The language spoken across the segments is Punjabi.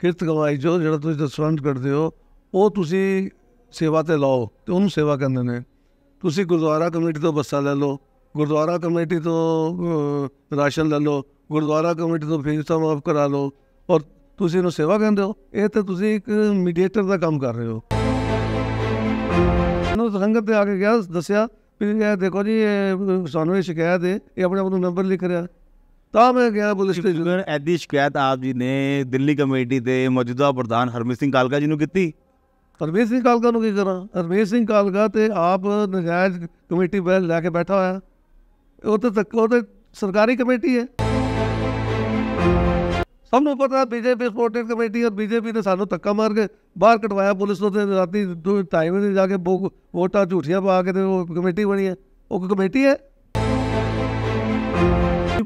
ਕਿਰਤ ਗਵਾਈ ਜੋ ਜਿਹੜਾ ਤੁਸੀਂ ਦਸਵੰਦ ਕਰਦੇ ਹੋ ਉਹ ਤੁਸੀਂ ਸੇਵਾ ਤੇ ਲਾਓ ਤੇ ਉਹਨੂੰ ਸੇਵਾ ਕਹਿੰਦੇ ਨੇ ਤੁਸੀਂ ਗੁਰਦੁਆਰਾ ਕਮੇਟੀ ਤੋਂ ਬੱਸਾ ਲੈ ਲਓ ਗੁਰਦੁਆਰਾ ਕਮੇਟੀ ਤੋਂ ਰਾਸ਼ਨ ਲੈ ਲਓ ਗੁਰਦੁਆਰਾ ਕਮੇਟੀ ਤੋਂ ਫੀਸ ਤਾਂ ਮਾਫ ਕਰਾ ਲਓ ਔਰ ਤੁਸੀਂ ਉਹਨੂੰ ਸੇਵਾ ਕਹਿੰਦੇ ਹੋ ਇਹ ਤਾਂ ਤੁਸੀਂ ਇੱਕ ਮੀਡੀਏਟਰ ਦਾ ਕੰਮ ਕਰ ਰਹੇ ਹੋ ਉਹਨੂੰ ਸੰਗਤ ਤੇ ਆ ਕੇ ਗਿਆ ਦੱਸਿਆ ਵੀ ਇਹ ਦੇਖੋ ਜੀ ਸਾਨੂੰ ਇਹ ਸ਼ਿਕਾਇਤ ਹੈ ਇਹ ਆਪਣੇ ਆਪ ਨੂੰ ਨੰਬਰ ਲਿਖ ਰਿਹਾ ਤਾਂ ਮੈਂ ਗਿਆ ਪੁਲਿਸ ਸਟੇਸ਼ਨ ਐਦੀ ਸ਼ਿਕਾਇਤ ਆਪ ਜੀ ਨੇ ਦਿੱਲੀ ਕਮੇਟੀ ਦੇ ਮੌਜੂਦਾ ਪ੍ਰਧਾਨ ਹਰਮੇਸ਼ ਸਿੰਘ ਕਾਲਕਾ ਜੀ ਨੂੰ ਕੀਤੀ ਹਰਮੇਸ਼ ਸਿੰਘ ਕਾਲਕਾ ਨੂੰ ਕੀ ਕਰਾਂ ਹਰਮੇਸ਼ ਸਿੰਘ ਕਾਲਕਾ ਤੇ ਆਪ ਨਜਾਇਜ਼ ਕਮੇਟੀ ਬੈਲ ਲੈ ਕੇ ਬੈਠਾ ਹੋਇਆ ਉਹ ਤਾਂ ਉਹ ਤਾਂ ਸਰਕਾਰੀ ਕਮੇਟੀ ਹੈ ਸਭ ਨੂੰ ਪਤਾ ਬੀਜੇਪੀ ਸਪੋਰਟਡ ਕਮੇਟੀ ਔਰ ਬੀਜੇਪੀ ਨੇ ਸਾਨੂੰ ਤੱਕਾ ਮਾਰ ਕੇ ਬਾਹਰ ਕਟਵਾਇਆ ਪੁਲਿਸ ਨੂੰ ਤੇ ਰਾਤੀ ਟਾਈਮ ਤੇ ਜਾ ਕੇ ਵੋਟਾਂ ਝੂਠੀਆਂ ਪਾ ਕੇ ਤੇ ਉਹ ਕਮੇਟੀ ਬਣੀ ਹੈ ਉਹ ਕਮੇਟੀ ਹੈ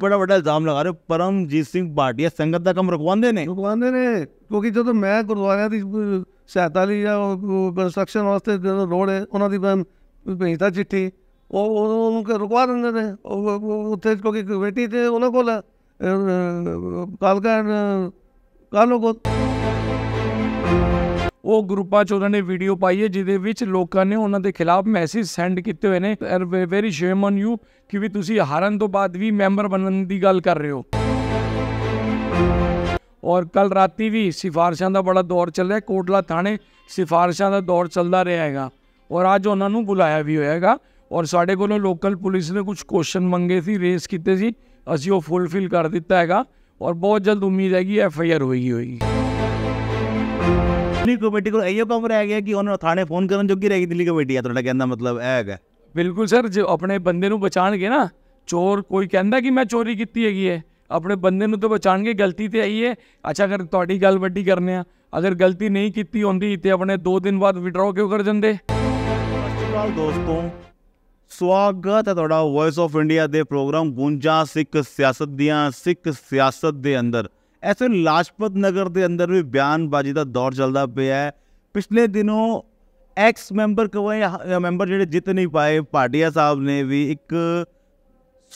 ਬੜਾ ਵੱਡਾ ਇਲਜ਼ਾਮ ਲਗਾ ਰਹੇ ਪਰਮਜੀਤ ਸਿੰਘ ਬਾਟਿਆ ਸੰਗਤ ਦਾ ਕੰਮ ਰੁਕਵਾਉਂਦੇ ਨੇ ਰੁਕਵਾਉਂਦੇ ਨੇ ਕਿਉਂਕਿ ਜਦੋਂ ਮੈਂ ਗੁਰਦੁਆਰਿਆਂ ਦੀ ਸਹਾਇਤਾ ਲਈ ਜਾਂ ਕੰਸਟਰਕਸ਼ਨ ਵਾਸਤੇ ਜਦੋਂ ਲੋੜ ਹੈ ਉਹਨਾਂ ਦੀ ਮੈਂ ਭੇਜਦਾ ਚਿੱਠੀ ਉਹ ਉਹਨੂੰ ਰੁਕਵਾ ਦਿੰਦੇ ਨੇ ਉੱਥੇ ਕਿਉਂਕਿ ਕਮੇਟੀ ਤੇ ਉਹਨਾਂ ਕੋਲ ਕਾਲਕਾ ਕਾਲੋ ਕੋਲ ਉਹ ਗਰੁੱਪਾਂ 'ਚ ਉਹਨਾਂ ਨੇ ਵੀਡੀਓ ਪਾਈ ਹੈ ਜਿਹਦੇ ਵਿੱਚ ਲੋਕਾਂ ਨੇ ਉਹਨਾਂ ਦੇ ਖਿਲਾਫ ਮੈਸੇਜ ਸੈਂਡ ਕੀਤੇ ਹੋਏ ਨੇ ਵੈਰੀ ਸ਼ੇਮ ਔਨ ਯੂ ਕਿ ਵੀ ਤੁਸੀਂ ਹਾਰਨ ਤੋਂ ਬਾਅਦ ਵੀ ਮੈਂਬਰ ਬਣਨ ਦੀ ਗੱਲ ਕਰ ਰਹੇ ਹੋ ਔਰ ਕੱਲ ਰਾਤੀ ਵੀ ਸਿਫਾਰਸ਼ਾਂ ਦਾ ਬੜਾ ਦੌਰ ਚੱਲ ਰਿਹਾ ਕੋਟਲਾ ਥਾਣੇ ਸਿਫਾਰਸ਼ਾਂ ਦਾ ਦੌਰ ਚੱਲਦਾ ਰਿਹਾ ਹੈਗਾ ਔਰ ਅੱਜ ਉਹਨਾਂ ਨੂੰ ਬੁਲਾਇਆ ਵੀ ਹੋਇਆਗਾ ਔਰ ਸਾਡੇ ਕੋਲੋਂ ਲੋਕਲ ਪੁਲਿਸ ਨੇ ਕੁਝ ਕੁਐਸਚਨ ਮੰਗੇ ਸੀ ਰੇਸ ਕੀਤੇ ਸੀ ਅਸੀਂ ਉਹ ਫੁੱਲਫਿਲ ਕਰ ਦਿੱਤਾ ਹੈਗਾ ਔਰ ਬਹੁਤ ਜਲਦ ਉਮੀਦ ਹੈਗੀ ਐਫ ਆਈ ਆਰ ਹੋਏਗੀ ਹੋਏਗੀ ਦਿੱਲੀ ਕਮੇਟੀ ਕੋਲ ਇਹੋ ਕੰਮ ਰਹਿ ਗਿਆ ਕਿ ਉਹਨਾਂ ਨੂੰ ਥਾਣੇ ਫੋਨ ਕਰਨ ਜੋਗੀ ਰਹਿ ਗਈ ਦਿੱਲੀ ਕਮੇਟੀ ਆ ਤੁਹਾਡਾ ਕਹਿੰਦਾ ਮਤਲਬ ਇਹ ਹੈਗਾ ਬਿਲਕੁਲ ਸਰ ਜੇ ਆਪਣੇ ਬੰਦੇ ਨੂੰ ਬਚਾਣਗੇ ਨਾ ਚੋਰ ਕੋਈ ਕਹਿੰਦਾ ਕਿ ਮੈਂ ਚੋਰੀ ਕੀਤੀ ਹੈਗੀ ਹੈ ਆਪਣੇ ਬੰਦੇ ਨੂੰ ਤਾਂ ਬਚਾਣਗੇ ਗਲਤੀ ਤੇ ਆਈ ਹੈ ਅੱਛਾ ਕਰ ਤੁਹਾਡੀ ਗੱਲ ਵੱਡੀ ਕਰਨੇ ਆ ਅਗਰ ਗਲਤੀ ਨਹੀਂ ਕੀਤੀ ਹੁੰਦੀ ਤੇ ਆਪਣੇ 2 ਦਿਨ ਬਾਅਦ ਵਿਡਰਾਅ ਕਿਉਂ ਕਰ ਜਾਂਦੇ ਸਵਾਲ ਦੋਸਤੋ ਸਵਾਗਤ ਹੈ ਤੁਹਾਡਾ ਵੌਇਸ ਆਫ ਇੰਡੀਆ ਦੇ ਪ੍ਰੋਗਰਾਮ ਗੁੰਜਾ ਸਿੱਖ ਸਿਆਸਤ ਦੀਆਂ ਸਿੱਖ ਸਿਆਸਤ ਦੇ ਅੰਦਰ ਐਸੇ ਲਾਜਪਤ ਨਗਰ ਦੇ ਅੰਦਰ ਵੀ ਬਿਆਨਬਾਜ਼ੀ ਦਾ ਦੌਰ ਚੱਲਦਾ ਪਿਆ ਹੈ ਪਿਛਲੇ ਦਿਨੋਂ ਐਕਸ ਮੈਂਬਰ ਕਵਾਏ ਮੈਂਬਰ ਜਿਹੜੇ ਜਿੱਤ ਨਹੀਂ ਪਾਏ ਪਾਟਿਆ ਸਾਹਿਬ ਨੇ ਵੀ ਇੱਕ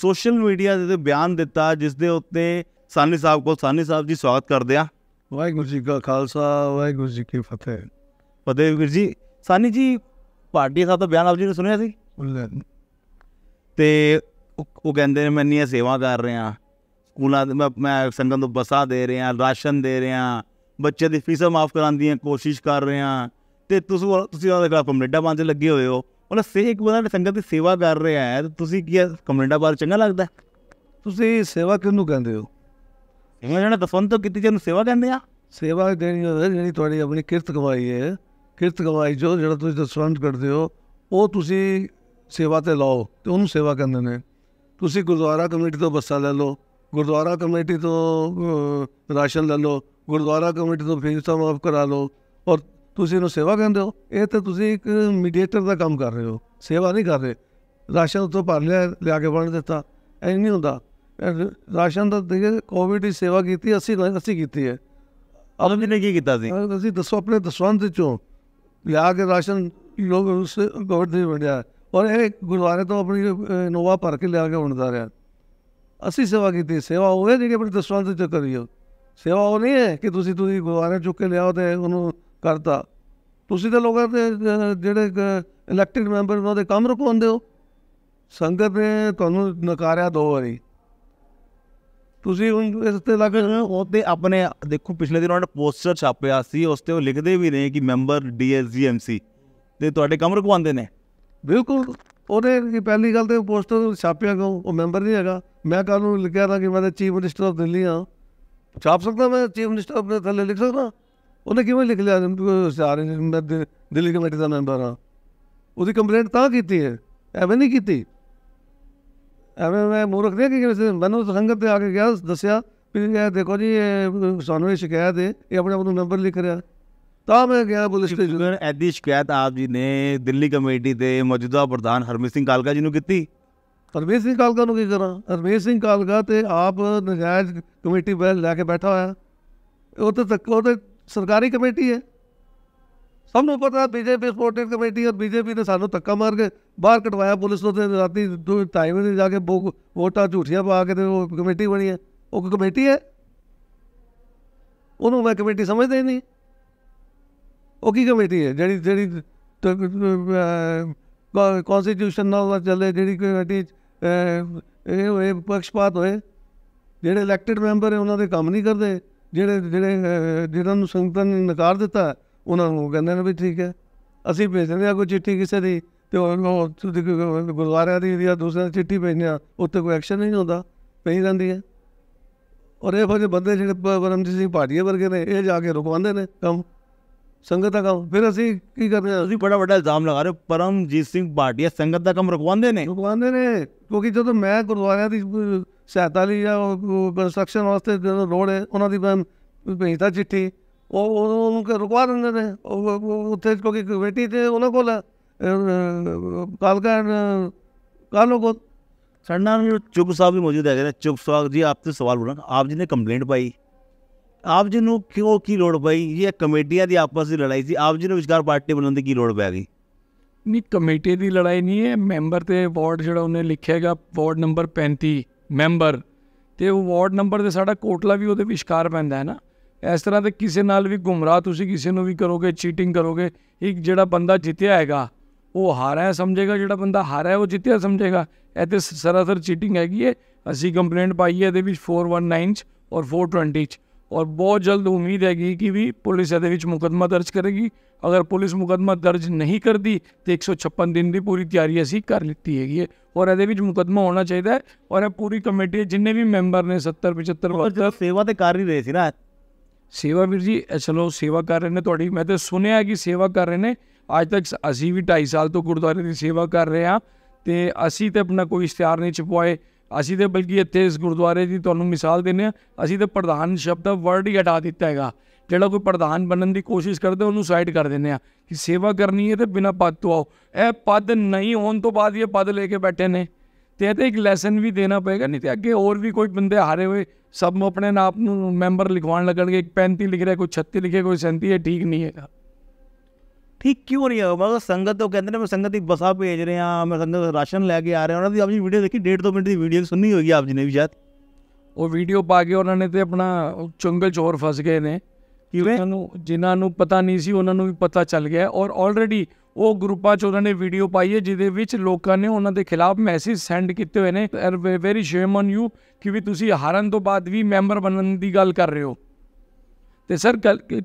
ਸੋਸ਼ਲ ਮੀਡੀਆ ਦੇ ਤੇ ਬਿਆਨ ਦਿੱਤਾ ਜਿਸ ਦੇ ਉੱਤੇ ਸਾਨੀ ਸਾਹਿਬ ਕੋਲ ਸਾਨੀ ਸਾਹਿਬ ਜੀ ਸਵਾਗਤ ਕਰਦੇ ਆ ਵਾਹਿਗੁਰੂ ਜੀ ਕਾ ਖਾਲਸਾ ਵਾਹਿਗੁਰੂ ਜੀ ਕੀ ਫਤਿਹ ਫਤਿਹ ਵੀਰ ਜੀ ਸਾਨੀ ਜੀ ਪਾਟਿਆ ਸਾਹਿਬ ਦਾ ਬਿਆਨ ਆਪ ਜੀ ਨੇ ਸੁਣਿਆ ਸੀ ਤੇ ਉਹ ਕਹਿੰਦੇ ਨੇ ਮੈਂ ਨਹੀਂ ਸੇਵਾ ਕਰ ਰਿਹਾ ਸਕੂਲਾਂ ਦੇ ਮੈਂ ਸੰਗਤ ਨੂੰ ਬਸਾ ਦੇ ਰਹੇ ਹਾਂ ਰਾਸ਼ਨ ਦੇ ਰਹੇ ਹਾਂ ਬੱਚੇ ਦੀ ਫੀਸਾਂ ਮਾਫ ਕਰਾਉਣ ਦੀ ਕੋਸ਼ਿਸ਼ ਕਰ ਰਹੇ ਹਾਂ ਤੇ ਤੁਸੀਂ ਤੁਸੀਂ ਉਹਨਾਂ ਦੇ ਖਿਲਾਫ ਕਮਰੇਡਾ ਬਾਂਝ ਲੱਗੇ ਹੋਏ ਹੋ ਉਹਨਾਂ ਸੇ ਇੱਕ ਬੰਦਾ ਸੰਗਤ ਦੀ ਸੇਵਾ ਕਰ ਰਿਹਾ ਹੈ ਤੇ ਤੁਸੀਂ ਕੀ ਕਮਰੇਡਾ ਬਾਰ ਚੰਗਾ ਲੱਗਦਾ ਤੁਸੀਂ ਸੇਵਾ ਕਿਹਨੂੰ ਕਹਿੰਦੇ ਹੋ ਇਹਨਾਂ ਜਣਾ ਦਸਵੰਤ ਤੋਂ ਕੀਤੀ ਜਿਹਨੂੰ ਸੇਵਾ ਕਹਿੰਦੇ ਆ ਸੇਵਾ ਜਿਹੜੀ ਹੋਵੇ ਜਿਹੜੀ ਤੁਹਾਡੀ ਆਪਣੀ ਕਿਰਤ ਕਮਾਈ ਹੈ ਕਿਰਤ ਕਮਾਈ ਜੋ ਜਿਹੜਾ ਤੁਸੀਂ ਦਸਵੰਤ ਕਰਦੇ ਹੋ ਉਹ ਤੁਸੀਂ ਸੇਵਾ ਤੇ ਲਾਓ ਤੇ ਉਹਨੂੰ ਸੇਵਾ ਕਹਿੰਦੇ ਨੇ ਤੁਸੀਂ ਗੁਰਦੁਆਰਾ ਕਮੇਟੀ ਤੋਂ ਬੱਸਾ ਲੈ ਲਓ ਗੁਰਦੁਆਰਾ ਕਮੇਟੀ ਤੋਂ ਰਾਸ਼ਨ ਲੈ ਲਓ ਗੁਰਦੁਆਰਾ ਕਮੇਟੀ ਤੋਂ ਫੀਸ ਤਾਂ ਮਾਫ ਕਰਾ ਲਓ ਔਰ ਤੁਸੀਂ ਇਹਨੂੰ ਸੇਵਾ ਕਹਿੰਦੇ ਹੋ ਇਹ ਤਾਂ ਤੁਸੀਂ ਇੱਕ ਮੀਡੀਏਟਰ ਦਾ ਕੰਮ ਕਰ ਰਹੇ ਹੋ ਸੇਵਾ ਨਹੀਂ ਕਰ ਰਹੇ ਰਾਸ਼ਨ ਉਤੋਂ ਭਰ ਲਿਆ ਲਿਆ ਕੇ ਵੰਡ ਦਿੱਤਾ ਐ ਨਹੀਂ ਹੁੰਦਾ ਰਾਸ਼ਨ ਦਾ ਦੇਖੇ ਕੋਵਿਡ ਦੀ ਸੇਵਾ ਕੀਤੀ ਅਸੀਂ ਅਸੀਂ ਕੀਤੀ ਹੈ ਆਪ ਨੇ ਕੀ ਕੀਤਾ ਸੀ ਅਸੀਂ ਦੱਸੋ ਆਪਣੇ ਦਸਵੰਦ ਚੋਂ ਲਿਆ ਕੇ ਰਾਸ਼ਨ ਲੋਕ ਉਸ ਕੋਵਿਡ ਦੇ ਵੰਡਿਆ ਔਰ ਇਹ ਗੁਰਦੁਆਰੇ ਤੋਂ ਆਪਣੀ ਨੋਵਾ ਭਰ ਕੇ ਲਿਆ ਕੇ ਵੰਡਦਾ ਰਿਹਾ ਅਸੀਂ ਸੇਵਾ ਕੀਤੀ ਸੇਵਾ ਉਹ ਹੈ ਜਿਹੜੀ ਆਪਣੇ ਦਸਵੰਦ ਚ ਕਰੀ ਹੋ ਸੇਵਾ ਉਹ ਨਹੀਂ ਹੈ ਕਿ ਤੁਸੀਂ ਤੁਸੀਂ ਗੁਰਦੁਆਰਾ ਚੁੱਕ ਕੇ ਲਿਆਓ ਤੇ ਉਹਨੂੰ ਕਰਤਾ ਤੁਸੀਂ ਤਾਂ ਲੋਕਾਂ ਦੇ ਜਿਹੜੇ ਇਲੈਕਟਿਡ ਮੈਂਬਰ ਉਹਨਾਂ ਦੇ ਕੰਮ ਰੁਕਾਉਂਦੇ ਹੋ ਸੰਗਤ ਨੇ ਤੁਹਾਨੂੰ ਨਕਾਰਿਆ ਦੋ ਵਾਰੀ ਤੁਸੀਂ ਹੁਣ ਇਸ ਤੇ ਲੱਗ ਰਹੇ ਉਹ ਤੇ ਆਪਣੇ ਦੇਖੋ ਪਿਛਲੇ ਦਿਨ ਉਹਨਾਂ ਨੇ ਪੋਸਟਰ ਛਾਪਿਆ ਸੀ ਉਸ ਤੇ ਉਹ ਲਿਖਦੇ ਵੀ ਨੇ ਕਿ ਮੈਂਬਰ ਡੀਐਸਜੀਐਮਸੀ ਤੇ ਤੁਹਾਡੇ ਕੰਮ ਰੁਕਵਾਉਂਦੇ ਨੇ ਬਿਲਕੁਲ ਉਹਦੇ ਕਿ ਪਹਿਲੀ ਗੱਲ ਤੇ ਪੋਸਟਰ ਛਾਪਿਆ ਕਿਉਂ ਉਹ ਮੈਂਬਰ ਨਹੀਂ ਹੈਗਾ ਮੈਂ ਕੱਲ ਨੂੰ ਲਿਖਿਆ ਤਾਂ ਕਿ ਮੈਂ ਚੀਫ ਮਿਨਿਸਟਰ ਆਫ ਦਿੱਲੀ ਹਾਂ ਛਾਪ ਸਕਦਾ ਮੈਂ ਚੀਫ ਮਿਨਿਸਟਰ ਆਪਣੇ ਥੱਲੇ ਲਿਖ ਸਕਦਾ ਉਹਨੇ ਕਿਵੇਂ ਲਿਖ ਲਿਆ ਸਾਰੇ ਮੈਂ ਦਿੱਲੀ ਕਮੇਟੀ ਦਾ ਮੈਂਬਰ ਹਾਂ ਉਹਦੀ ਕੰਪਲੇਂਟ ਤਾਂ ਕੀਤੀ ਹੈ ਐਵੇਂ ਨਹੀਂ ਕੀਤੀ ਐਵੇਂ ਮੈਂ ਮੂਰਖ ਨਹੀਂ ਕਿ ਮੈਨੂੰ ਸੰਗਤ ਤੇ ਆ ਕੇ ਗਿਆ ਦੱਸਿਆ ਵੀ ਇਹ ਦੇਖੋ ਜੀ ਇਹ ਸਾਨੂੰ ਇਹ ਸ਼ਿਕਾਇਤ ਹੈ ਇਹ ਆਪਣੇ ਆਪ ਨੂੰ ਮੈਂਬਰ ਲਿਖ ਰਿਹਾ ਤਾਂ ਮੈਂ ਗਿਆ ਪੁਲਿਸ ਸਟੇਸ਼ਨ ਐਦੀ ਸ਼ਿਕਾਇਤ ਆਪ ਜੀ ਨੇ ਦਿੱਲੀ ਕਮੇਟੀ ਦੇ ਮੌਜੂਦਾ ਪ੍ਰਧਾਨ ਹਰਮੇਸ਼ ਸਿੰਘ ਕਾਲਕਾ ਜੀ ਨੂੰ ਕੀਤੀ ਹਰਮੇਸ਼ ਸਿੰਘ ਕਾਲਕਾ ਨੂੰ ਕੀ ਕਰਾਂ ਹਰਮੇਸ਼ ਸਿੰਘ ਕਾਲਕਾ ਤੇ ਆਪ ਨਜਾਇਜ਼ ਕਮੇਟੀ ਬੈਲ ਲੈ ਕੇ ਬੈਠਾ ਹੋਇਆ ਉਹ ਤਾਂ ਤੱਕ ਉਹ ਤੇ ਸਰਕਾਰੀ ਕਮੇਟੀ ਹੈ ਸਭ ਨੂੰ ਪਤਾ ਬੀਜੇਪੀ ਸਪੋਰਟਡ ਕਮੇਟੀ ਔਰ ਬੀਜੇਪੀ ਨੇ ਸਾਨੂੰ ਤੱਕਾ ਮਾਰ ਕੇ ਬਾਹਰ ਕਟਵਾਇਆ ਪੁਲਿਸ ਤੋਂ ਤੇ ਰਾਤੀ ਦੋ ਟਾਈਮ ਤੇ ਜਾ ਕੇ ਵੋਟਾਂ ਝੂਠੀਆਂ ਪਾ ਕੇ ਤੇ ਉਹ ਕਮੇਟੀ ਬਣੀ ਹੈ ਉਹ ਕਮੇਟੀ ਹੈ ਉਹਨੂੰ ਮੈਂ ਕਮੇਟੀ ਸਮਝਦਾ ਹੀ ਨਹੀਂ ਉਹ ਕੀ ਕਮੇਟੀ ਹੈ ਜਿਹੜੀ ਜਿਹੜੀ ਕਨਸਟੀਟਿਊਸ਼ਨ ਨਾਲ ਚੱਲੇ ਜਿਹੜੀ ਕਮੇਟੀ ਇਹ ਹੋਏ ਪੱਖਪਾਤ ਹੋਏ ਜਿਹੜੇ ਇਲੈਕਟਿਡ ਮੈਂਬਰ ਹੈ ਉਹਨਾਂ ਦੇ ਕੰਮ ਨਹੀਂ ਕਰਦੇ ਜਿਹੜੇ ਜਿਹੜੇ ਜਿਹਨਾਂ ਨੂੰ ਸੰਗਤਾਂ ਨੇ ਨਕਾਰ ਦਿੱਤਾ ਉਹਨਾਂ ਨੂੰ ਕਹਿੰਦੇ ਨੇ ਵੀ ਠੀਕ ਹੈ ਅਸੀਂ ਭੇਜਦੇ ਆ ਕੋਈ ਚਿੱਠੀ ਕਿਸੇ ਦੀ ਤੇ ਉਹ ਗੁਰਦੁਆਰਿਆਂ ਦੀ ਜਾਂ ਦੂਸਰੇ ਚਿੱਠੀ ਭੇਜਦੇ ਆ ਉੱਤੇ ਕੋਈ ਐਕਸ਼ਨ ਨਹੀਂ ਹੁੰਦਾ ਪਈ ਜਾਂਦੀ ਹੈ ਔਰ ਇਹ ਫੋਜੇ ਬੰਦੇ ਜਿਹੜੇ ਬਰਮਜੀਤ ਸਿੰਘ ਭਾਟੀਆ ਵਰਗੇ ਨੇ ਇਹ ਜਾ ਕੇ ਰੁਕਵਾਉਂਦੇ ਨੇ ਕੰਮ ਸੰਗਤ ਦਾ ਕੰਮ ਫਿਰ ਅਸੀਂ ਕੀ ਕਰਦੇ ਹਾਂ ਅਸੀਂ ਬੜਾ ਵੱਡਾ ਇਲਜ਼ਾਮ ਲਗਾ ਰਹੇ ਪਰਮਜੀਤ ਸਿੰਘ ਬਾਟੀਆ ਸੰਗਤ ਦਾ ਕੰਮ ਰੁਕਵਾਉਂਦੇ ਨੇ ਰੁਕਵਾਉਂਦੇ ਨੇ ਕਿਉਂਕਿ ਜਦੋਂ ਮੈਂ ਗੁਰਦੁਆਰਿਆਂ ਦੀ ਸਹਾਇਤਾ ਲਈ ਜਾਂ ਕੰਸਟਰਕਸ਼ਨ ਵਾਸਤੇ ਜਦੋਂ ਰੋਡ ਹੈ ਉਹਨਾਂ ਦੀ ਮੈਂ ਭੇਜਦਾ ਚਿੱਠੀ ਉਹ ਉਹਨੂੰ ਰੁਕਵਾ ਦਿੰਦੇ ਨੇ ਉੱਥੇ ਕਿਉਂਕਿ ਕਮੇਟੀ ਤੇ ਉਹਨਾਂ ਕੋਲ ਕਾਲਗਾਰ ਕਾਲੋ ਕੋ ਸੜਨਾ ਨੂੰ ਚੁੱਪ ਸਾਹਿਬ ਵੀ ਮੌਜੂਦ ਹੈਗੇ ਨੇ ਚੁੱਪ ਸਾਹਿਬ ਜੀ ਆਪ ਤੇ ਸਵਾਲ ਪੁੱਛਣਾ ਆਪ ਜੀ ਨੇ ਕੰਪਲੇਂਟ ਪਾਈ ਆਪ ਜੀ ਨੂੰ ਕਿਉਂ ਕੀ ਲੋੜ ਪਈ ਇਹ ਕਮੇਟੀਆਂ ਦੀ ਆਪਸ ਦੀ ਲੜਾਈ ਸੀ ਆਪ ਜੀ ਨੂੰ ਵਿਚਕਾਰ ਪਾਰਟੀ ਬਣਾਉਣ ਦੀ ਕੀ ਲੋੜ ਪੈ ਗਈ ਨਹੀਂ ਕਮੇਟੀ ਦੀ ਲੜਾਈ ਨਹੀਂ ਹੈ ਮੈਂਬਰ ਤੇ ਵਾਰਡ ਜਿਹੜਾ ਉਹਨੇ ਲਿਖਿਆਗਾ ਵਾਰਡ ਨੰਬਰ 35 ਮੈਂਬਰ ਤੇ ਉਹ ਵਾਰਡ ਨੰਬਰ ਤੇ ਸਾਡਾ ਕੋਟਲਾ ਵੀ ਉਹਦੇ ਵਿਚਾਰ ਪੈਂਦਾ ਹੈ ਨਾ ਇਸ ਤਰ੍ਹਾਂ ਤੇ ਕਿਸੇ ਨਾਲ ਵੀ ਗੁੰਮਰਾਹ ਤੁਸੀਂ ਕਿਸੇ ਨੂੰ ਵੀ ਕਰੋਗੇ ਚੀਟਿੰਗ ਕਰੋਗੇ ਇੱਕ ਜਿਹੜਾ ਬੰਦਾ ਜਿੱਤਿਆ ਹੈਗਾ ਉਹ ਹਾਰਿਆ ਸਮਝੇਗਾ ਜਿਹੜਾ ਬੰਦਾ ਹਾਰਿਆ ਉਹ ਜਿੱਤਿਆ ਸਮਝੇਗਾ ਇਹ ਤੇ ਸਰਾਸਰ ਚੀਟਿੰਗ ਹੈਗੀ ਹੈ ਅਸੀਂ ਕੰਪਲੇਂਟ ਪਾਈ ਹੈ ਇਹਦੇ ਵਿੱਚ 419 ਚ ਔਰ 420 ਚ ਔਰ ਬਹੁਤ ਜਲਦ ਉਮੀਦ ਹੈਗੀ ਕਿ ਵੀ ਪੁਲਿਸ ਇਹਦੇ ਵਿੱਚ ਮੁਕਦਮਾ ਦਰਜ ਕਰੇਗੀ ਅਗਰ ਪੁਲਿਸ ਮੁਕਦਮਾ ਦਰਜ ਨਹੀਂ ਕਰਦੀ ਤੇ 156 ਦਿਨ ਦੀ ਪੂਰੀ ਤਿਆਰੀ ਅਸੀਂ ਕਰ ਲਿੱਤੀ ਹੈਗੀ ਹੈ ਔਰ ਇਹਦੇ ਵਿੱਚ ਮੁਕਦਮਾ ਹੋਣਾ ਚਾਹੀਦਾ ਔਰ ਇਹ ਪੂਰੀ ਕਮੇਟੀ ਜਿੰਨੇ ਵੀ ਮੈਂਬਰ ਨੇ 70 75 ਵਕਤ ਸੇਵਾ ਤੇ ਕਰ ਹੀ ਰਹੇ ਸੀ ਨਾ ਸੇਵਾ ਵੀਰ ਜੀ ਚਲੋ ਸੇਵਾ ਕਰ ਰਹੇ ਨੇ ਤੁਹਾਡੀ ਮੈਂ ਤੇ ਸੁਣਿਆ ਕਿ ਸੇਵਾ ਕਰ ਰਹੇ ਨੇ ਅੱਜ ਤੱਕ ਅਸੀਂ ਵੀ 2.5 ਸਾਲ ਤੋਂ ਗੁਰਦੁਆਰੇ ਦੀ ਸੇਵਾ ਕਰ ਰਹੇ ਆ ਤੇ ਅਸੀਂ ਤੇ ਆਪਣਾ ਕੋਈ ਇਸ਼ਤਿਹਾਰ ਨਹੀਂ ਛਪਵਾਏ ਅਸੀਂ ਤੇ ਬਲਕਿ ਇੱਥੇ ਇਸ ਗੁਰਦੁਆਰੇ ਦੀ ਤੁਹਾਨੂੰ ਮਿਸਾਲ ਦਿੰਨੇ ਆ ਅਸੀਂ ਤੇ ਪ੍ਰਧਾਨ ਸ਼ਬਦ ਦਾ ਵਰਡ ਹੀ ਹਟਾ ਦਿੱਤਾ ਹੈਗਾ ਜਿਹੜਾ ਕੋਈ ਪ੍ਰਧਾਨ ਬਣਨ ਦੀ ਕੋਸ਼ਿਸ਼ ਕਰਦਾ ਉਹਨੂੰ ਸਾਈਡ ਕਰ ਦਿੰਨੇ ਆ ਕਿ ਸੇਵਾ ਕਰਨੀ ਹੈ ਤੇ ਬਿਨਾ ਪਦ ਤੋਂ ਆਓ ਇਹ ਪਦ ਨਹੀਂ ਹੋਣ ਤੋਂ ਬਾਅਦ ਇਹ ਪਦ ਲੈ ਕੇ ਬੈਠੇ ਨੇ ਤੇ ਇਹ ਤੇ ਇੱਕ ਲੈਸਨ ਵੀ ਦੇਣਾ ਪਏਗਾ ਨਹੀਂ ਤੇ ਅੱਗੇ ਹੋਰ ਵੀ ਕੋਈ ਬੰਦੇ ਹਾਰੇ ਹੋਏ ਸਭ ਨੂੰ ਆਪਣੇ ਨਾਮ ਨੂੰ ਮੈਂਬਰ ਲਿਖਵਾਉਣ ਲੱਗਣਗੇ ਇੱਕ 35 ਲਿਖ ਰਿਹਾ ਕੋਈ 36 ਲਿਖੇ ਕੋਈ 37 ਇਹ ਠੀਕ ਨਹੀਂ ਹੈਗਾ ਠੀਕ ਕਿਉਂ ਨਹੀਂ ਆਉਂਦਾ ਮਤਲਬ ਸੰਗਤ ਉਹ ਕਹਿੰਦੇ ਨੇ ਮੈਂ ਸੰਗਤ ਦੀ ਬਸਾ ਭੇਜ ਰਿਹਾ ਮੈਂ ਸੰਗਤ ਰਾਸ਼ਨ ਲੈ ਕੇ ਆ ਰਿਹਾ ਉਹਨਾਂ ਦੀ ਆਪਣੀ ਵੀਡੀਓ ਦੇਖੀ 1.5 ਮਿੰਟ ਦੀ ਵੀਡੀਓ ਸੁਣੀ ਹੋਈ ਆਪ ਜੀ ਨੇ ਵੀ ਸ਼ਾਇਦ ਉਹ ਵੀਡੀਓ ਪਾ ਕੇ ਉਹਨਾਂ ਨੇ ਤੇ ਆਪਣਾ ਚੁੰਗਲ ਚੋਰ ਫਸ ਗਏ ਨੇ ਕਿਵੇਂ ਨੂੰ ਜਿਨ੍ਹਾਂ ਨੂੰ ਪਤਾ ਨਹੀਂ ਸੀ ਉਹਨਾਂ ਨੂੰ ਵੀ ਪਤਾ ਚੱਲ ਗਿਆ ਔਰ ਆਲਰੇਡੀ ਉਹ ਗਰੁੱਪਾਂ 'ਚ ਉਹਨਾਂ ਨੇ ਵੀਡੀਓ ਪਾਈ ਹੈ ਜਿਹਦੇ ਵਿੱਚ ਲੋਕਾਂ ਨੇ ਉਹਨਾਂ ਦੇ ਖਿਲਾਫ ਮੈਸੇਜ ਸੈਂਡ ਕੀਤੇ ਹੋਏ ਨੇ ਵੈਰੀ ਸ਼ੇਮ ਔਨ ਯੂ ਕਿ ਵੀ ਤੁਸੀਂ ਹਾਰਨ ਤੋਂ ਬਾਅਦ ਵੀ ਮੈਂਬਰ ਬਣਨ ਦੀ ਗੱਲ ਕਰ ਰਹੇ ਹੋ ਤੇ ਸਰ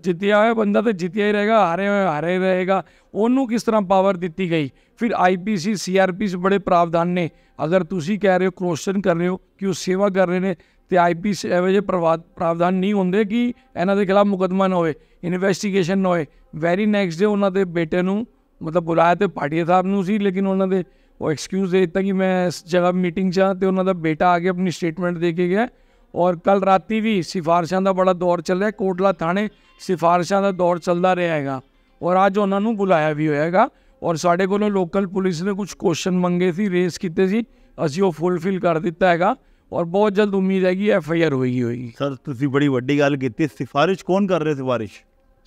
ਜਿੱਤਿਆ ਹੋਇਆ ਬੰਦਾ ਤੇ ਜਿੱਤਿਆ ਹੀ ਰਹੇਗਾ ਹਾਰੇ ਹੋਏ ਹਾਰੇ ਰਹੇਗਾ ਉਹਨੂੰ ਕਿਸ ਤਰ੍ਹਾਂ ਪਾਵਰ ਦਿੱਤੀ ਗਈ ਫਿਰ ਆਈਪੀਸੀ ਸੀਆਰਪੀਸ ਬੜੇ ਪ੍ਰਾਵਧਾਨ ਨੇ ਅਗਰ ਤੁਸੀਂ ਕਹਿ ਰਹੇ ਹੋ ਕੁਐਸਚਨ ਕਰ ਰਹੇ ਹੋ ਕਿ ਉਹ ਸੇਵਾ ਕਰ ਰਹੇ ਨੇ ਤੇ ਆਈਪੀਸੀ ਐਵੇਂ ਜੇ ਪ੍ਰਾਵਧਾਨ ਨਹੀਂ ਹੁੰਦੇ ਕਿ ਇਹਨਾਂ ਦੇ ਖਿਲਾਫ ਮੁਕਦਮਾ ਨਾ ਹੋਵੇ ਇਨਵੈਸਟੀਗੇਸ਼ਨ ਨਾ ਹੋਵੇ ਵੈਰੀ ਨੈਕਸਟ ਡੇ ਉਹਨਾਂ ਦੇ ਬੇਟੇ ਨੂੰ ਮਤਲਬ ਬੁਲਾਇਆ ਤੇ ਪਾਟੀਆ ਸਾਹਿਬ ਨੂੰ ਸੀ ਲੇਕਿਨ ਉਹਨਾਂ ਦੇ ਉਹ ਐਕਸਕਿਊਜ਼ ਦੇ ਦਿੱਤਾ ਕਿ ਮੈਂ ਇਸ ਜਗ੍ਹਾ ਮੀਟਿੰਗ 'ਚ ਤੇ ਉਹਨਾਂ ਦਾ ਬੇਟਾ ਆ ਕੇ ਆਪਣੀ ਸਟੇਟਮੈਂਟ ਦੇ ਕੇ ਗਿਆ ਔਰ ਕੱਲ ਰਾਤੀ ਵੀ ਸਿਫਾਰਸ਼ਾਂ ਦਾ ਬੜਾ ਦੌਰ ਚੱਲਿਆ ਕੋਟਲਾ ਥਾਣੇ ਸਿਫਾਰਸ਼ਾਂ ਦਾ ਦੌਰ ਚੱਲਦਾ ਰਿਹਾ ਹੈਗਾ ਔਰ ਅੱਜ ਉਹਨਾਂ ਨੂੰ ਬੁਲਾਇਆ ਵੀ ਹੋਇਆਗਾ ਔਰ ਸਾਡੇ ਕੋਲੋਂ ਲੋਕਲ ਪੁਲਿਸ ਨੇ ਕੁਝ ਕੁਐਸਚਨ ਮੰਗੇ ਸੀ ਰੇਸ ਕੀਤੇ ਸੀ ਅਸੀਂ ਉਹ ਫੁੱਲਫਿਲ ਕਰ ਦਿੱਤਾ ਹੈਗਾ ਔਰ ਬਹੁਤ ਜਲਦ ਉਮੀਦ ਹੈ ਕਿ ਐਫ ਆਈ ਆਰ ਹੋਏਗੀ ਹੋਏਗੀ ਸਰ ਤੁਸੀਂ ਬੜੀ ਵੱਡੀ ਗੱਲ ਕੀਤੀ ਸਿਫਾਰਿਸ਼ ਕੌਣ ਕਰ ਰਿਹਾ ਸਿਫਾਰਿਸ਼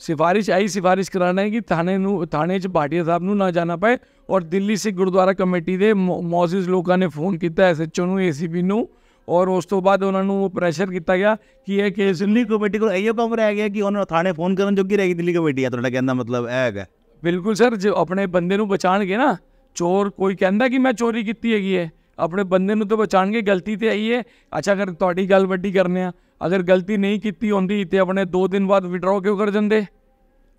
ਸਿਫਾਰਿਸ਼ ਆਈ ਸਿਫਾਰਿਸ਼ ਕਰਾਣਾ ਹੈ ਕਿ ਥਾਣੇ ਨੂੰ ਥਾਣੇ 'ਚ ਬਾਟੀਆ ਸਾਹਿਬ ਨੂੰ ਨਾ ਜਾਣਾ ਪਏ ਔਰ ਦਿੱਲੀ ਸਿੱਖ ਗੁਰਦੁਆਰਾ ਕਮੇਟੀ ਦੇ ਮੌਜ਼ਿਸ ਲੋਕਾਂ ਨੇ ਫੋਨ ਕੀਤਾ ਐਸਐਚਓ ਨੂੰ ਏਸੀਪੀ ਨੂੰ ਔਰ ਉਸ ਤੋਂ ਬਾਅਦ ਉਹਨਾਂ ਨੂੰ ਪ੍ਰੈਸ਼ਰ ਕੀਤਾ ਗਿਆ ਕਿ ਇਹ ਕੇਸ ਦਿੱਲੀ ਕਮੇਟੀ ਕੋਲ ਇਹੋ ਕੰਮ ਰਹਿ ਗਿਆ ਕਿ ਉਹਨਾਂ ਥਾਣੇ ਫੋਨ ਕਰਨ ਜੋਗੀ ਰਹਿ ਗਈ ਦਿੱਲੀ ਕਮੇਟੀ ਆ ਤੁਹਾਡਾ ਕਹਿੰਦਾ ਮਤਲਬ ਇਹ ਹੈਗਾ ਬਿਲਕੁਲ ਸਰ ਜੇ ਆਪਣੇ ਬੰਦੇ ਨੂੰ ਬਚਾਣਗੇ ਨਾ ਚੋਰ ਕੋਈ ਕਹਿੰਦਾ ਕਿ ਮੈਂ ਚੋਰੀ ਕੀਤੀ ਹੈਗੀ ਹੈ ਆਪਣੇ ਬੰਦੇ ਨੂੰ ਤਾਂ ਬਚਾਣਗੇ ਗਲਤੀ ਤੇ ਆਈ ਹੈ ਅੱਛਾ ਕਰ ਤੁਹਾਡੀ ਗੱਲ ਵੱਡੀ ਕਰਨੇ ਆ ਅਗਰ ਗਲਤੀ ਨਹੀਂ ਕੀਤੀ ਹੁੰਦੀ ਤੇ ਆਪਣੇ 2 ਦਿਨ ਬਾਅਦ ਵਿਡਰਾਅ ਕਿਉਂ ਕਰ ਜਾਂਦੇ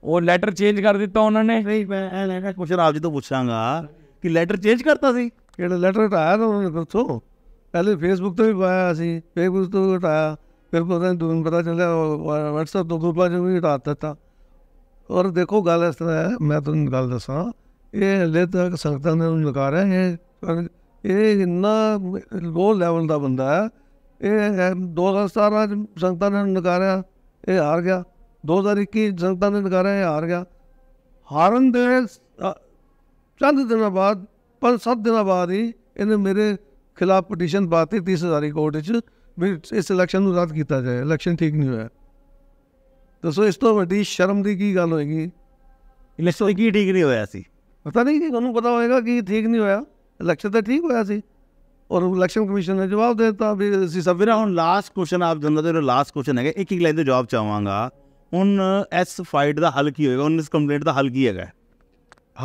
ਉਹ ਲੈਟਰ ਚੇਂਜ ਕਰ ਦਿੱਤਾ ਉਹਨਾਂ ਨੇ ਨਹੀਂ ਮੈਂ ਇਹ ਲੈਟਰ ਕੁਛ ਆਪ ਜੀ ਤੋਂ ਪੁੱਛਾਂਗਾ ਕਿ ਲੈਟਰ ਚੇਂਜ ਕਰਤਾ ਸੀ ਕਿਹੜਾ ਲੈਟਰ ਹਟਾਇਆ ਤਾਂ ਉਹਨਾਂ ਨੇ ਦੱਸੋ ਪਹਿਲੇ ਫੇਸਬੁੱਕ ਤੋਂ ਵੀ ਪਾਇਆ ਸੀ ਫੇਸਬੁੱਕ ਤੋਂ ਹਟਾਇਆ ਫਿਰ ਪਤਾ ਨਹੀਂ ਦੂਨ ਪਤਾ ਚੱਲਿਆ WhatsApp ਤੋਂ ਗਰੁੱਪਾਂ 'ਚ ਵੀ ਹਟਾ ਦਿੱਤਾ ਔਰ ਦੇਖੋ ਗੱਲ ਇਸ ਤਰ੍ਹਾਂ ਹੈ ਮੈਂ ਤੁਹਾਨੂੰ ਗੱਲ ਦੱਸਾਂ ਇਹ ਹਲੇ ਤੱਕ ਸੰਗਤਾਂ ਨੇ ਉਹਨੂੰ ਰਹੇ ਹੈ ਇਹ ਇੰਨਾ ਲੋ ਲੈਵਲ ਦਾ ਬੰਦਾ ਹੈ ਇਹ 2017 ਸੰਗਤਾਂ ਨੇ ਨਕਾਰਿਆ ਇਹ ਹਾਰ ਗਿਆ 2021 ਸੰਗਤਾਂ ਨੇ ਨਕਾਰਿਆ ਇਹ ਹਾਰ ਗਿਆ ਹਾਰਨ ਦੇ ਚੰਦ ਦਿਨਾਂ ਬਾਅਦ ਪੰਜ 7 ਦਿਨਾਂ ਬਾਅਦ ਹੀ ਇਹਨੇ ਮੇਰੇ ਖਿਲਾਫ ਪਟੀਸ਼ਨ ਪਾਤੀ 30000 ਕੋਰਟ ਵਿੱਚ ਵੀ ਇਸ ਇਲੈਕਸ਼ਨ ਨੂੰ ਰੱਦ ਕੀਤਾ ਜਾਏ ਇਲੈਕਸ਼ਨ ਠੀਕ ਨਹੀਂ ਹੋਇਆ ਦੱਸੋ ਇਸ ਤੋਂ ਵੱਡੀ ਸ਼ਰਮ ਦੀ ਕੀ ਗੱਲ ਹੋਏਗੀ ਇਲੈਕਸ਼ਨ ਕੀ ਠੀਕ ਨਹੀਂ ਹੋਇਆ ਸੀ ਪਤਾ ਨਹੀਂ ਕਿ ਤੁਹਾਨੂੰ ਪਤਾ ਹੋਏਗਾ ਕਿ ਠੀਕ ਨਹੀਂ ਹੋਇਆ ਇਲੈਕਸ਼ਨ ਤਾਂ ਠੀਕ ਹੋਇਆ ਸੀ ਔਰ ਇਲੈਕਸ਼ਨ ਕਮਿਸ਼ਨ ਨੇ ਜਵਾਬ ਦਿੱਤਾ ਵੀ ਅਸੀਂ ਸਭ ਵੀਰਾਂ ਹੁਣ ਲਾਸਟ ਕੁਐਸਚਨ ਆਪ ਜਨਰਲ ਦੇ ਲਾਸਟ ਕੁਐਸਚਨ ਹੈਗਾ ਇੱਕ ਇੱਕ ਲਾਈਨ ਦਾ ਜਵਾਬ ਚਾਹਾਂਗਾ ਹੁਣ ਐਸ ਫਾਈਟ ਦਾ ਹੱਲ ਕੀ ਹੋਏਗਾ ਹੁਣ ਇਸ ਕੰਪਲੇਂਟ ਦਾ ਹੱਲ ਕੀ ਹੈਗਾ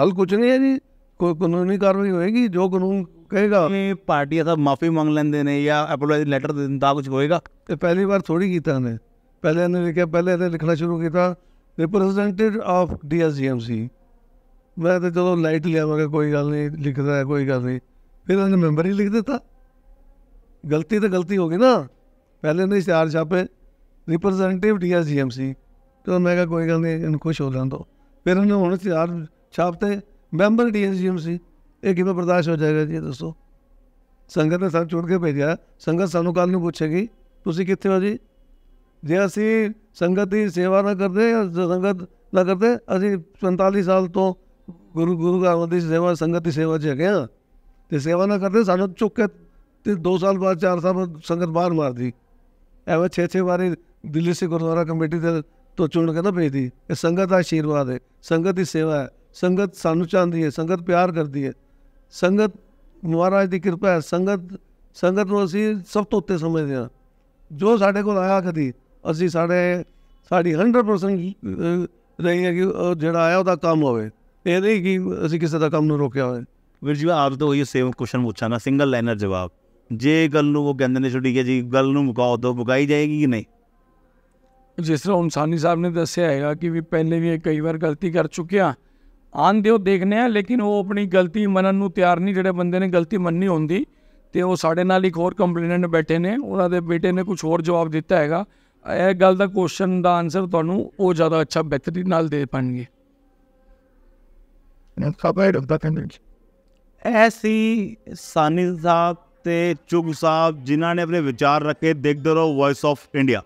ਹੱਲ ਕੁਝ ਨਹੀਂ ਹੈ ਜੀ ਕੋਈ ਕਾਨੂੰਨੀ ਕਾਰਵਾਈ ਹੋਏਗੀ ਜੋ ਕਾਨੂੰਨ ਕਹੇਗਾ ਕਿ ਪਾਰਟੀ ਦਾ ਮਾਫੀ ਮੰਗ ਲੈਂਦੇ ਨੇ ਜਾਂ ਐਪੋਲੋਜੀ ਲੈਟਰ ਦੇ ਦਿੰਦਾ ਕੁਝ ਹੋਏਗਾ ਤੇ ਪਹਿਲੀ ਵਾਰ ਥੋੜੀ ਕੀਤਾ ਨੇ ਪਹਿਲੇ ਇਹਨੇ ਲਿਖਿਆ ਪਹਿਲੇ ਇਹਨੇ ਲਿਖਣਾ ਸ਼ੁਰੂ ਕੀਤਾ ਰਿਪਰੈਜ਼ੈਂਟੇਟਿਵ ਆਫ ਡੀਐਸਜੀਐਮਸੀ ਮੈਂ ਤਾਂ ਜਦੋਂ ਲਾਈਟ ਲਿਆ ਕੋਈ ਗੱਲ ਨਹੀਂ ਲਿਖਦਾ ਕੋਈ ਗੱਲ ਨਹੀਂ ਫਿਰ ਉਹਨੇ ਮੈਂਬਰ ਹੀ ਲਿਖ ਦਿੱਤਾ ਗਲਤੀ ਤਾਂ ਗਲਤੀ ਹੋ ਗਈ ਨਾ ਪਹਿਲੇ ਨੇ ਚਾਰ ਛਾਪੇ ਰਿਪਰੈਜ਼ੈਂਟੇਟਿਵ ਡੀਐਸਜੀਐਮਸੀ ਤੇ ਮੈਂ ਕਿਹਾ ਕੋਈ ਗੱਲ ਨਹੀਂ ਇਹਨੂੰ ਖੁਸ਼ ਹੋ ਲੈਣ ਦੋ ਫਿਰ ਉਹਨੇ ਹੁਣ ਚਾਰ ਛਾਪਤੇ ਮੈਂਬਰ ਡੀਐਸਜੀਐਮਸੀ ਇਹ ਕਿਵੇਂ ਬਰਦਾਸ਼ਤ ਹੋ ਜਾਏਗਾ ਜੀ ਦੱਸੋ ਸੰਗਤ ਨੇ ਸਾਨੂੰ ਛੋੜ ਕੇ ਭੇਜਿਆ ਸੰਗਤ ਸਾਨੂੰ ਕੱਲ ਨੂੰ ਪੁੱਛੇਗੀ ਤੁਸੀਂ ਕਿੱਥੇ ਹੋ ਜੀ ਜੇ ਅਸੀਂ ਸੰਗਤ ਦੀ ਸੇਵਾ ਨਾ ਕਰਦੇ ਸੰਗਤ ਨਾ ਕਰਦੇ ਅਸੀਂ 45 ਸਾਲ ਤੋਂ ਗੁਰੂ ਗੁਰੂ ਘਰ ਦੀ ਸੇਵਾ ਸੰਗਤ ਦੀ ਸੇਵਾ 'ਚ ਹੈਗੇ ਆ ਤੇ ਸੇਵਾ ਨਾ ਕਰਦੇ ਸਾਨੂੰ ਚੁੱਕ ਕੇ ਤੇ 2 ਸਾਲ ਬਾਅਦ 4 ਸਾਲ ਸੰਗਤ ਬਾਹਰ ਮਾਰਦੀ ਐਵੇਂ ਛੇ ਛੇ ਵਾਰੀ ਦਿੱਲੀ ਸੇ ਗੁਰਦੁਆਰਾ ਕਮੇਟੀ ਦੇ ਤੋਂ ਚੁਣ ਕੇ ਨਾ ਭੇਜਦੀ ਇਹ ਸੰਗਤ ਦਾ ਆਸ਼ੀਰਵਾਦ ਹੈ ਸੰਗਤ ਦੀ ਸੇਵਾ ਹੈ ਸੰਗਤ ਸਾਨੂੰ ਚਾਹੁੰਦੀ ਹੈ ਸੰਗਤ ਪਿਆਰ ਕਰਦੀ ਹੈ ਸੰਗਤ ਮਹਾਰਾਜ ਦੀ ਕਿਰਪਾ ਹੈ ਸੰਗਤ ਸੰਗਤ ਨੂੰ ਅਸੀਂ ਸਭ ਤੋਂ ਉੱਤੇ ਸਮਝਦੇ ਹਾਂ ਜੋ ਸਾਡੇ ਕੋਲ ਆਇਆ ਕਦੀ ਅਸੀਂ ਸਾਡੇ ਸਾਡੀ 100% ਰਹੀ ਹੈ ਕਿ ਜਿਹੜਾ ਆਇਆ ਉਹਦਾ ਕੰਮ ਹੋਵੇ ਇਹ ਨਹੀਂ ਕਿ ਅਸੀਂ ਕਿਸੇ ਦਾ ਕੰਮ ਨੂੰ ਰੋਕਿਆ ਹੋਵੇ ਵੀਰ ਜੀ ਆਪ ਤੋਂ ਇਹ ਸੇਮ ਕੁਐਸਚਨ ਪੁੱਛਣਾ ਸਿੰਗਲ ਲਾਈਨਰ ਜਵਾਬ ਜੇ ਗੱਲ ਨੂੰ ਉਹ ਕਹਿੰਦੇ ਨੇ ਛੁੱਟੀ ਗਈ ਜੀ ਗੱਲ ਨੂੰ ਮੁਕਾਉ ਦੋ ਬੁਗਾਈ ਜਾਏਗੀ ਕਿ ਨਹੀਂ ਜਿਸ ਤਰ੍ਹਾਂ ਸਾਨੀ ਸਾਹਿਬ ਨੇ ਦੱਸਿਆ ਹੈਗਾ ਕਿ ਵੀ ਪਹਿਲੇ ਵੀ ਕਈ ਵਾਰ ਗਲਤੀ ਕਰ ਚੁੱਕਿਆ ਆਂਦੇ ਉਹ ਦੇਖਨੇ ਆ ਲੇਕਿਨ ਉਹ ਆਪਣੀ ਗਲਤੀ ਮੰਨਣ ਨੂੰ ਤਿਆਰ ਨਹੀਂ ਜਿਹੜੇ ਬੰਦੇ ਨੇ ਗਲਤੀ ਮੰਨਣੀ ਹੁੰਦੀ ਤੇ ਉਹ ਸਾਡੇ ਨਾਲ ਇੱਕ ਹੋਰ ਕੰਪਲੇਨੈਂਟ ਬੈਠੇ ਨੇ ਉਹਨਾਂ ਦੇ ਬੇਟੇ ਨੇ ਕੁਝ ਹੋਰ ਜਵਾਬ ਦਿੱਤਾ ਹੈਗਾ ਇਹ ਗੱਲ ਦਾ ਕੁਐਸਚਨ ਦਾ ਆਨਸਰ ਤੁਹਾਨੂੰ ਉਹ ਜ਼ਿਆਦਾ ਅੱਛਾ ਬਿਹਤਰੀ ਨਾਲ ਦੇ ਪਾਣਗੇ ਨਾ ਖਬਰ ਦਾ ਕੰਡੈਂਸ ਐਸੀ ਸਾਨੀ ਸਾਹਿਬ ਤੇ ਚੁਗ ਸਾਹਿਬ ਜਿਨ੍ਹਾਂ ਨੇ ਆਪਣੇ ਵਿਚਾਰ ਰੱਖੇ ਦੇਖਦੇ ਰਹੋ ਵੌਇਸ ਆਫ ਇੰਡੀਆ